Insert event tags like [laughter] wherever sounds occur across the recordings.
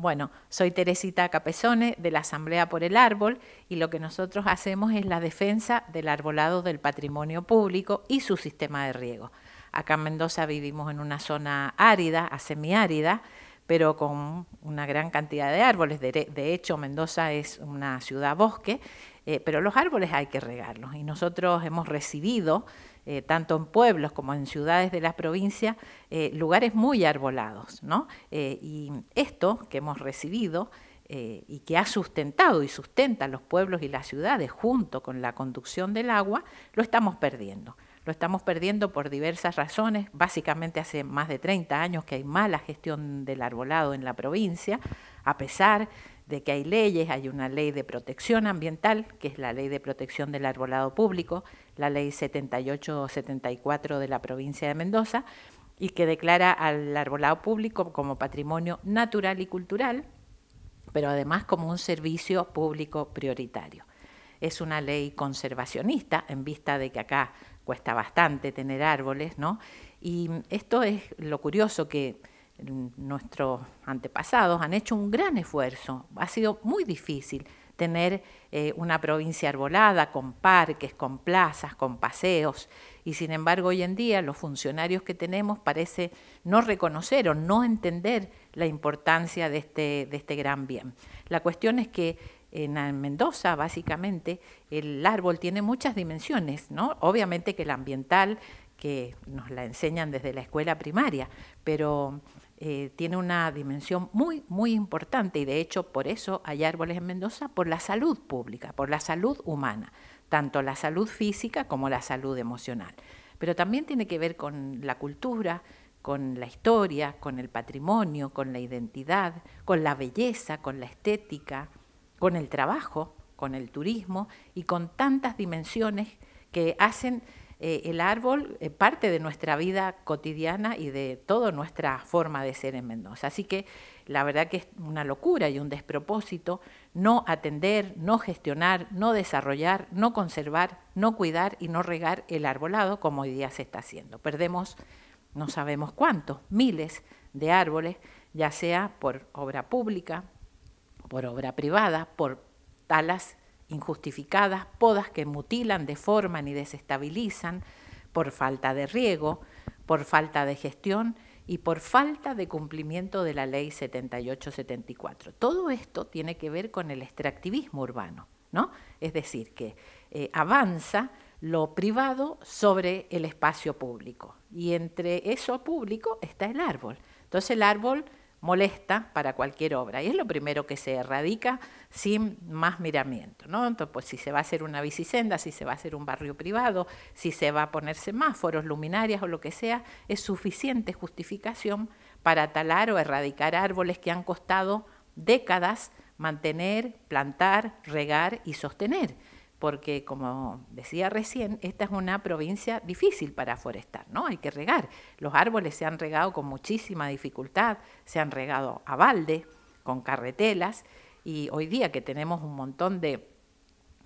Bueno, soy Teresita Capezone de la Asamblea por el Árbol y lo que nosotros hacemos es la defensa del arbolado del patrimonio público y su sistema de riego. Acá en Mendoza vivimos en una zona árida, a semiárida, pero con una gran cantidad de árboles. De, hecho, Mendoza es una ciudad bosque, eh, pero los árboles hay que regarlos y nosotros hemos recibido eh, tanto en pueblos como en ciudades de la provincia, eh, lugares muy arbolados. ¿no? Eh, y esto que hemos recibido y que ha sustentado y sustenta los pueblos y las ciudades junto con la conducción del agua, lo estamos perdiendo. Lo estamos perdiendo por diversas razones. Básicamente hace más de 30 años que hay mala gestión del arbolado en la provincia, a pesar de que hay leyes, hay una ley de protección ambiental, que es la ley de protección del arbolado público, la ley 78-74 de la provincia de Mendoza, y que declara al arbolado público como patrimonio natural y cultural, pero además como un servicio público prioritario. Es una ley conservacionista en vista de que acá cuesta bastante tener árboles, ¿no? Y esto es lo curioso que nuestros antepasados han hecho un gran esfuerzo. Ha sido muy difícil tener eh, una provincia arbolada con parques, con plazas, con paseos. Y sin embargo, hoy en día los funcionarios que tenemos parece no reconocer o no entender la importancia de este, de este gran bien. La cuestión es que en Mendoza, básicamente, el árbol tiene muchas dimensiones, ¿no? Obviamente que el ambiental, que nos la enseñan desde la escuela primaria, pero eh, tiene una dimensión muy, muy importante y de hecho por eso hay árboles en Mendoza, por la salud pública, por la salud humana, tanto la salud física como la salud emocional. Pero también tiene que ver con la cultura, con la historia, con el patrimonio, con la identidad, con la belleza, con la estética, con el trabajo, con el turismo y con tantas dimensiones que hacen eh, el árbol es eh, parte de nuestra vida cotidiana y de toda nuestra forma de ser en Mendoza. Así que la verdad que es una locura y un despropósito no atender, no gestionar, no desarrollar, no conservar, no cuidar y no regar el arbolado como hoy día se está haciendo. Perdemos no sabemos cuántos, miles de árboles, ya sea por obra pública, por obra privada, por talas injustificadas, podas que mutilan, deforman y desestabilizan por falta de riego, por falta de gestión y por falta de cumplimiento de la ley 7874. Todo esto tiene que ver con el extractivismo urbano, ¿no? Es decir, que eh, avanza lo privado sobre el espacio público y entre eso público está el árbol. Entonces el árbol molesta para cualquier obra. Y es lo primero que se erradica sin más miramiento. ¿no? pues, si se va a hacer una bicicenda, si se va a hacer un barrio privado, si se va a poner semáforos, luminarias o lo que sea, es suficiente justificación para talar o erradicar árboles que han costado décadas mantener, plantar, regar y sostener porque como decía recién, esta es una provincia difícil para forestar, ¿no? Hay que regar. Los árboles se han regado con muchísima dificultad, se han regado a balde, con carretelas, y hoy día que tenemos un montón de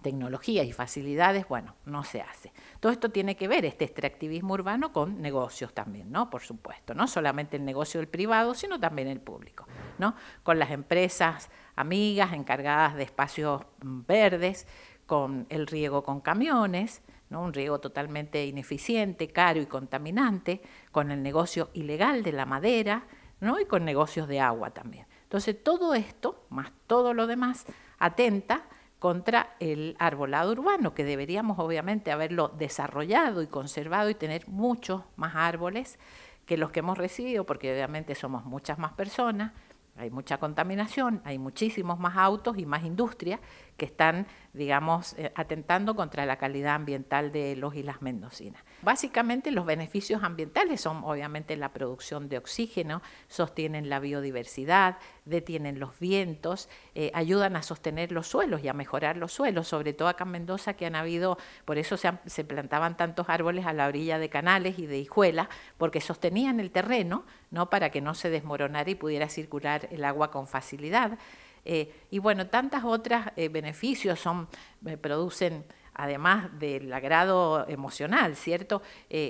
tecnologías y facilidades, bueno, no se hace. Todo esto tiene que ver, este extractivismo urbano, con negocios también, ¿no? Por supuesto, no solamente el negocio del privado, sino también el público, ¿no? Con las empresas amigas encargadas de espacios mm, verdes, con el riego con camiones, ¿no? un riego totalmente ineficiente, caro y contaminante, con el negocio ilegal de la madera ¿no? y con negocios de agua también. Entonces todo esto, más todo lo demás, atenta contra el arbolado urbano, que deberíamos obviamente haberlo desarrollado y conservado y tener muchos más árboles que los que hemos recibido, porque obviamente somos muchas más personas, hay mucha contaminación, hay muchísimos más autos y más industria que están, digamos, eh, atentando contra la calidad ambiental de los y las mendocinas. Básicamente los beneficios ambientales son obviamente la producción de oxígeno, sostienen la biodiversidad, detienen los vientos, eh, ayudan a sostener los suelos y a mejorar los suelos, sobre todo acá en Mendoza que han habido, por eso se, plantaban tantos árboles a la orilla de canales y de hijuelas, porque sostenían el terreno, ¿no? Para que no se desmoronara y pudiera circular el agua con facilidad. Eh, y bueno, tantas otras eh, beneficios son, eh, producen, además del agrado emocional, ¿cierto?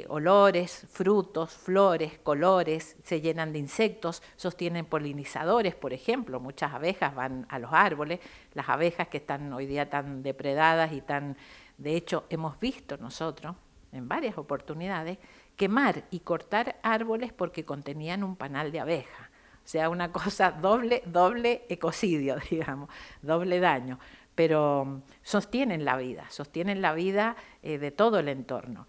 olores, frutos, flores, colores, se llenan de insectos, sostienen polinizadores, por ejemplo, muchas abejas van a los árboles, las abejas que están hoy día tan depredadas y tan, de hecho, hemos visto nosotros en varias oportunidades quemar y cortar árboles porque contenían un panal de abejas sea, una cosa [laughs] doble, doble ecocidio, [laughs] digamos, doble daño. Pero mm, sostienen la vida, sostienen la vida eh, de todo el entorno.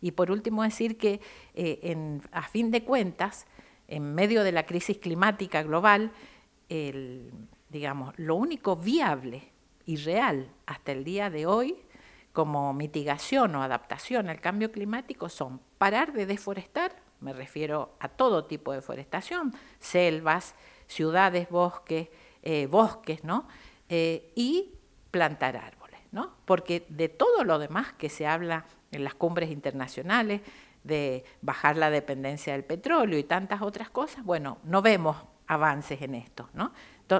Y por último decir que eh, a fin de cuentas, en medio de la crisis climática global, digamos, lo único viable y real hasta el día de hoy como mitigación o adaptación al cambio climático son parar de deforestar me refiero a todo tipo de forestación, selvas, ciudades, bosques, eh, bosques, ¿no? Eh, y plantar árboles, ¿no? Porque de todo lo demás que se habla en las cumbres internacionales, de bajar la dependencia del petróleo y tantas otras cosas, bueno, no vemos avances en esto, ¿no?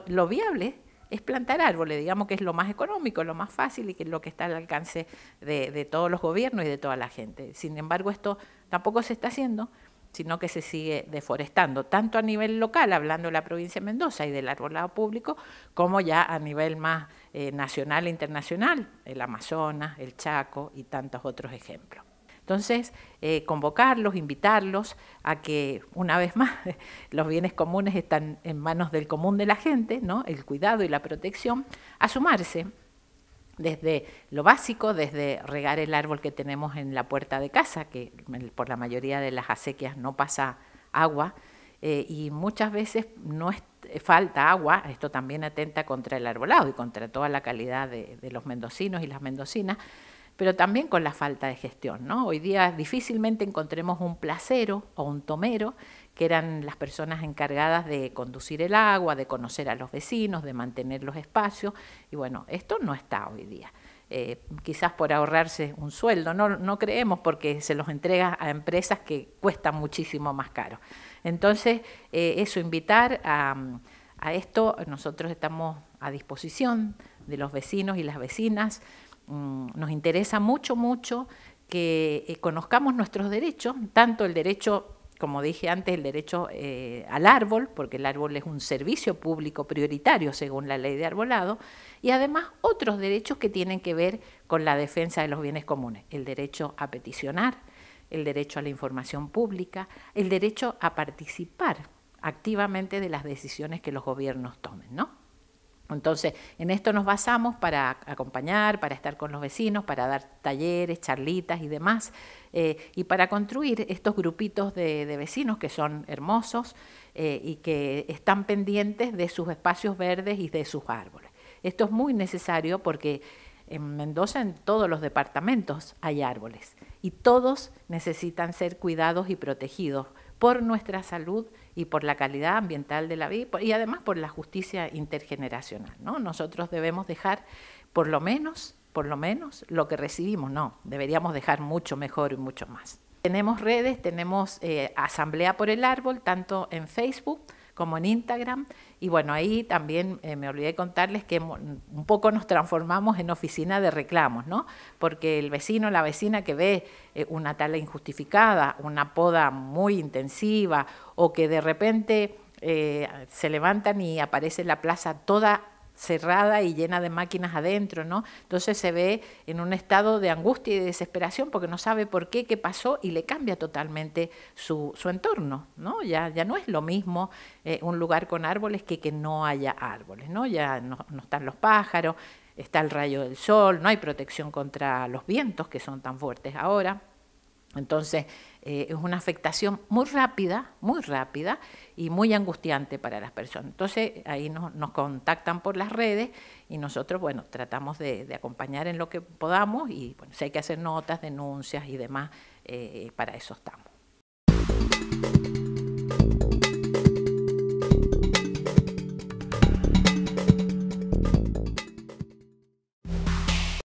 lo viable es plantar árboles, digamos que es lo más económico, lo más fácil y que es lo que está al alcance de todos los gobiernos y de toda la gente. Sin embargo, esto tampoco se está haciendo sino que se sigue deforestando, tanto a nivel local, hablando de la provincia de Mendoza y del arbolado público, como ya a nivel más eh, nacional e internacional, el Amazonas, el Chaco y tantos otros ejemplos. Entonces, eh, convocarlos, invitarlos a que, una vez más, [laughs] los bienes comunes están en manos del común de la gente, ¿no? el cuidado y la protección, a sumarse desde lo básico, desde regar el árbol que tenemos en la puerta de casa, que por la mayoría de las acequias no pasa agua, eh, y muchas veces no eh, falta agua, esto también atenta contra el arbolado y contra toda la calidad de, los mendocinos y las mendocinas, pero también con la falta de gestión. ¿no? Hoy día difícilmente encontremos un placero o un tomero que eran las personas encargadas de conducir el agua, de conocer a los vecinos, de mantener los espacios. Y bueno, esto no está hoy día. Eh, quizás por ahorrarse un sueldo, no, creemos porque se los entrega a empresas que cuestan muchísimo más caro. Entonces, eh, eso, invitar a, esto, nosotros estamos a disposición de los vecinos y las vecinas. Mm, nos interesa mucho, mucho que eh, conozcamos nuestros derechos, tanto el derecho como dije antes, el derecho eh, al árbol, porque el árbol es un servicio público prioritario según la ley de arbolado, y además otros derechos que tienen que ver con la defensa de los bienes comunes, el derecho a peticionar, el derecho a la información pública, el derecho a participar activamente de las decisiones que los gobiernos tomen, ¿no? Entonces, en esto nos basamos para acompañar, para estar con los vecinos, para dar talleres, charlitas y demás, eh, y para construir estos grupitos de, vecinos que son hermosos eh, y que están pendientes de sus espacios verdes y de sus árboles. Esto es muy necesario porque en Mendoza, en todos los departamentos, hay árboles y todos necesitan ser cuidados y protegidos por nuestra salud y por la calidad ambiental de la vida y además por la justicia intergeneracional. ¿no? Nosotros debemos dejar por lo menos, por lo menos lo que recibimos, no, deberíamos dejar mucho mejor y mucho más. Tenemos redes, tenemos eh, Asamblea por el Árbol, tanto en Facebook, como en Instagram. Y bueno, ahí también eh, me olvidé contarles que un poco nos transformamos en oficina de reclamos, ¿no? Porque el vecino, la vecina que ve eh, una tala injustificada, una poda muy intensiva o que de repente eh, se levantan y aparece la plaza toda cerrada y llena de máquinas adentro, ¿no? Entonces se ve en un estado de angustia y de desesperación porque no sabe por qué, qué pasó y le cambia totalmente su, entorno, ¿no? Ya, ya no es lo mismo eh, un lugar con árboles que que no haya árboles, ¿no? Ya no, no están los pájaros, está el rayo del sol, no hay protección contra los vientos que son tan fuertes ahora. Entonces, eh, es una afectación muy rápida, muy rápida y muy angustiante para las personas. Entonces ahí nos contactan por las redes y nosotros, bueno, tratamos de, acompañar en lo que podamos y bueno, si hay que hacer notas, denuncias y demás, eh, para eso estamos.